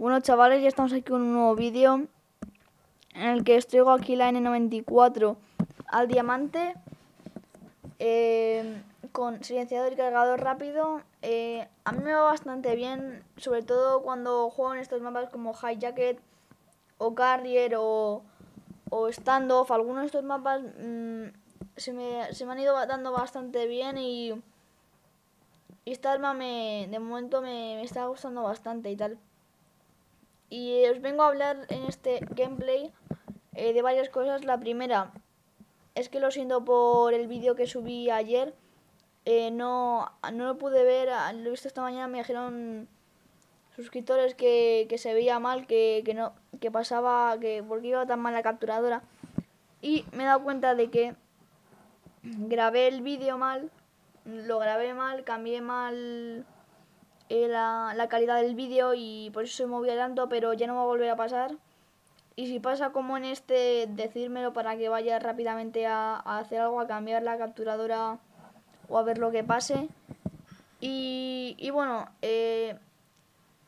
Bueno chavales, ya estamos aquí con un nuevo vídeo en el que os aquí la N94 al diamante eh, con silenciador y cargador rápido. Eh, a mí me va bastante bien, sobre todo cuando juego en estos mapas como High Jacket o Carrier o, o Standoff. Algunos de estos mapas mm, se, me, han ido dando bastante bien y... Y esta arma de momento me está gustando bastante y tal y os vengo a hablar en este gameplay eh, de varias cosas. La primera es que lo siento por el vídeo que subí ayer, eh, no, no lo pude ver, ah, lo he visto esta mañana, me dijeron suscriptores que, se veía mal, que, que, no, que pasaba, que porque iba tan mal la capturadora. Y me he dado cuenta de que grabé el vídeo mal, lo grabé mal, cambié mal eh, la, calidad del vídeo y por eso se movía tanto, pero ya no va a volver a pasar. Y si pasa como en este, decírmelo para que vaya rápidamente a, hacer algo, a cambiar la capturadora o a ver lo que pase. Y, bueno, eh,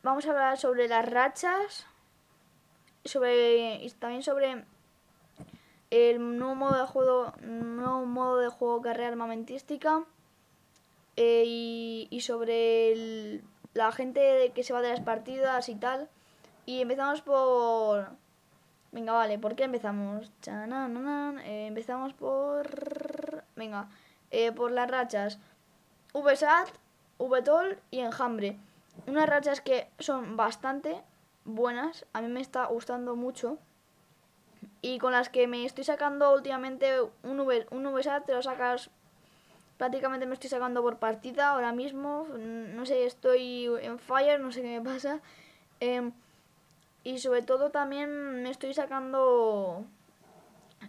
vamos a hablar sobre las rachas, sobre y también sobre el nuevo modo de juego, nuevo modo de juego carrera armamentística eh, y sobre el la gente que se va de las partidas y tal. Y empezamos por... Venga, vale, ¿por qué empezamos? Eh, empezamos por... Venga, eh, por las rachas. VSAT, VTOL y Enjambre. Unas rachas que son bastante buenas, a mí me está gustando mucho. Y con las que me estoy sacando últimamente un, un VSAT te lo sacas prácticamente me estoy sacando por partida ahora mismo. Mm, no sé, estoy en fire, no sé qué me pasa. Em, y sobre todo también me estoy sacando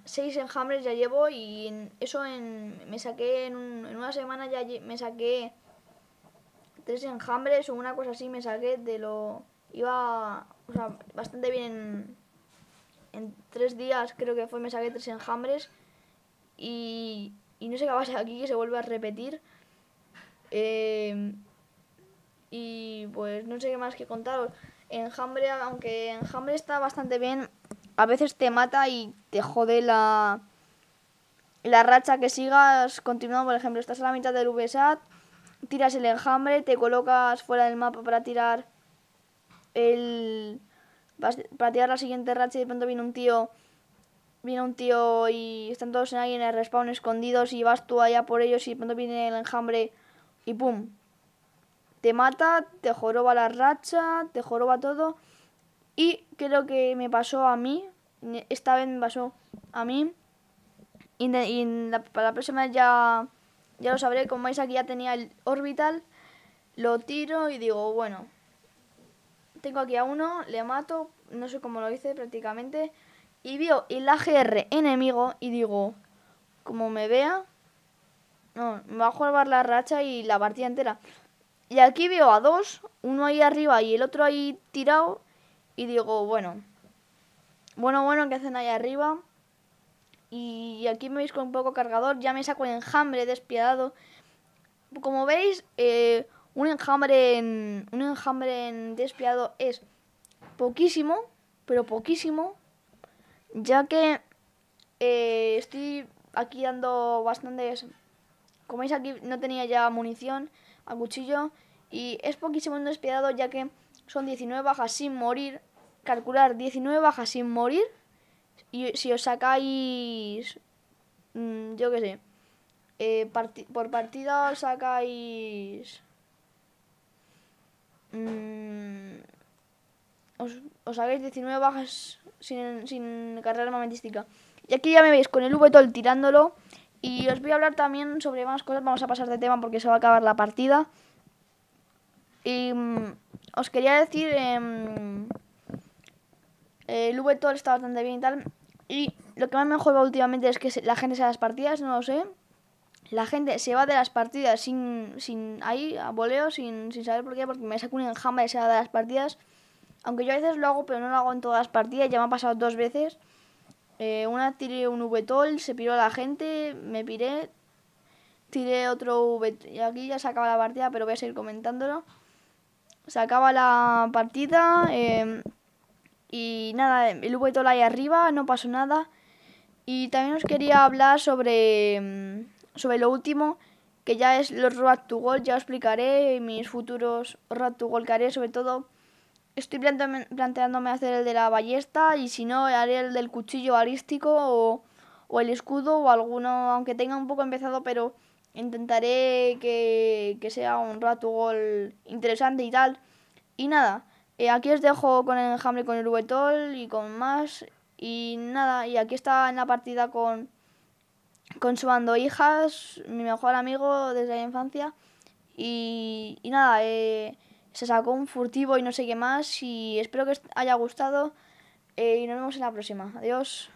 Seis enjambres ya llevo y eso en, me saqué en, una semana ya me saqué tres enjambres o una cosa así me saqué de lo iba bastante bien en, en tres días creo que fue me saqué tres enjambres y y no sé qué pasa aquí, que se vuelve a repetir. Em, y pues no sé qué más que contaros. Enjambre, aunque Enjambre está bastante bien, a veces te mata y te jode la, la racha que sigas continuando. Por ejemplo, estás a la mitad del VSAT, tiras el Enjambre, te colocas fuera del mapa para tirar el... Para tirar la siguiente racha y de pronto viene un tío viene un tío y están todos en alguien en el respawn escondidos y vas tú allá por ellos y pronto viene el enjambre y ¡pum! Te mata, te joroba la racha, te joroba todo. Y creo que me pasó a mí, esta vez me pasó a mí. Y, para la próxima ya, ya lo sabré, como veis aquí ya tenía el orbital, lo tiro y digo, bueno, tengo aquí a uno, le mato, no sé cómo lo hice prácticamente y vio el AGR enemigo y digo, como me vea, no, me va a jugar la racha y la partida entera. Y aquí veo a dos, uno ahí arriba y el otro ahí tirado. Y digo, bueno, bueno, bueno, ¿qué hacen ahí arriba? Y aquí me veis con un poco cargador, ya me saco el enjambre despiadado. Como veis, eh, un enjambre un enjambre despiadado es poquísimo, pero poquísimo ya que eh, estoy aquí dando bastantes... Como veis aquí no tenía ya munición a cuchillo y es poquísimo no despiadado ya que son 19 bajas sin morir. Calcular 19 bajas sin morir y si os sacáis... Mm, yo qué sé. Eh, por partida os sacáis... Mmm, os, hagáis 19 bajas sin, sin carrera armamentística. Y aquí ya me veis con el VTOL tirándolo. Y os voy a hablar también sobre más cosas. Vamos a pasar de tema porque se va a acabar la partida. Y mm, os quería decir... Em, el VTOL está bastante bien y tal. Y lo que más me juega últimamente es que la gente se va a las partidas, no lo sé. La gente se va de las partidas sin, sin ahí, a voleo, sin, saber por qué, porque me saco un enjambre y se va de las partidas. Aunque yo a veces lo hago, pero no lo hago en todas las partidas. Ya me ha pasado dos veces. Eh, una tiré un VTOL, se piró la gente, me piré. Tiré otro VTOL. Y aquí ya se acaba la partida, pero voy a seguir comentándolo. Se acaba la partida. Em, y nada, el VTOL ahí arriba, no pasó nada. Y también os quería hablar sobre, em, sobre lo último, que ya es los Road to Gold. Ya os explicaré mis futuros Road to Gold que haré, sobre todo Estoy planteándome hacer el de la ballesta y si no, haré el del cuchillo arístico o, el escudo o alguno, aunque tenga un poco empezado, pero intentaré que, sea un rato gol interesante y tal. Y nada, eh, aquí os dejo con el enjambre con el Huetol y con más. Y nada, y aquí está en la partida con, con su bando hijas, mi mejor amigo desde la infancia. Y, y nada, eh se sacó un furtivo y no sé qué más. Y espero que os haya gustado. Eh, y nos vemos en la próxima. Adiós.